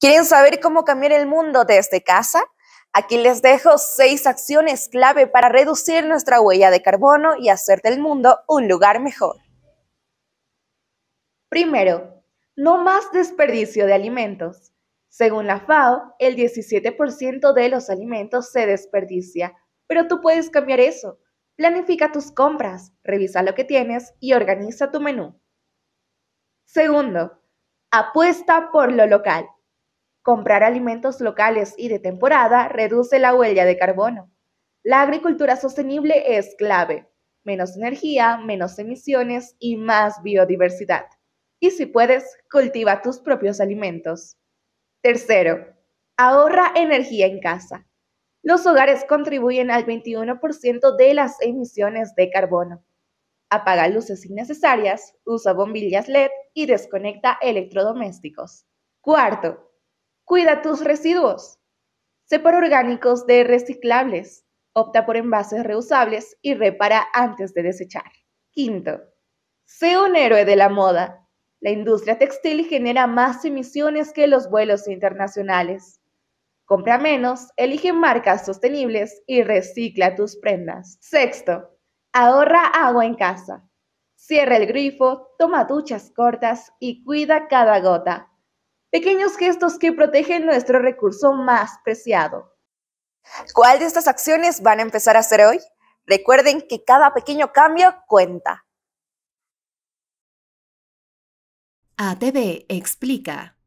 ¿Quieren saber cómo cambiar el mundo desde casa? Aquí les dejo seis acciones clave para reducir nuestra huella de carbono y hacer del mundo un lugar mejor. Primero, no más desperdicio de alimentos. Según la FAO, el 17% de los alimentos se desperdicia, pero tú puedes cambiar eso. Planifica tus compras, revisa lo que tienes y organiza tu menú. Segundo, apuesta por lo local. Comprar alimentos locales y de temporada reduce la huella de carbono. La agricultura sostenible es clave. Menos energía, menos emisiones y más biodiversidad. Y si puedes, cultiva tus propios alimentos. Tercero, ahorra energía en casa. Los hogares contribuyen al 21% de las emisiones de carbono. Apaga luces innecesarias, usa bombillas LED y desconecta electrodomésticos. Cuarto, Cuida tus residuos. Separa orgánicos de reciclables. Opta por envases reusables y repara antes de desechar. Quinto, sé un héroe de la moda. La industria textil genera más emisiones que los vuelos internacionales. Compra menos, elige marcas sostenibles y recicla tus prendas. Sexto, ahorra agua en casa. Cierra el grifo, toma duchas cortas y cuida cada gota. Pequeños gestos que protegen nuestro recurso más preciado. ¿Cuál de estas acciones van a empezar a hacer hoy? Recuerden que cada pequeño cambio cuenta. ATV explica.